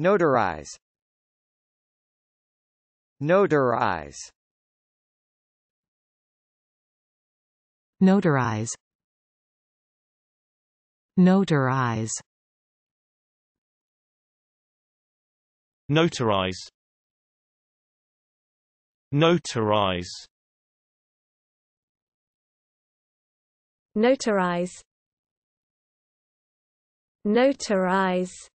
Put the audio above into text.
Notarize Notarize Notarize Notarize Notarize Notarize Notarize Notarize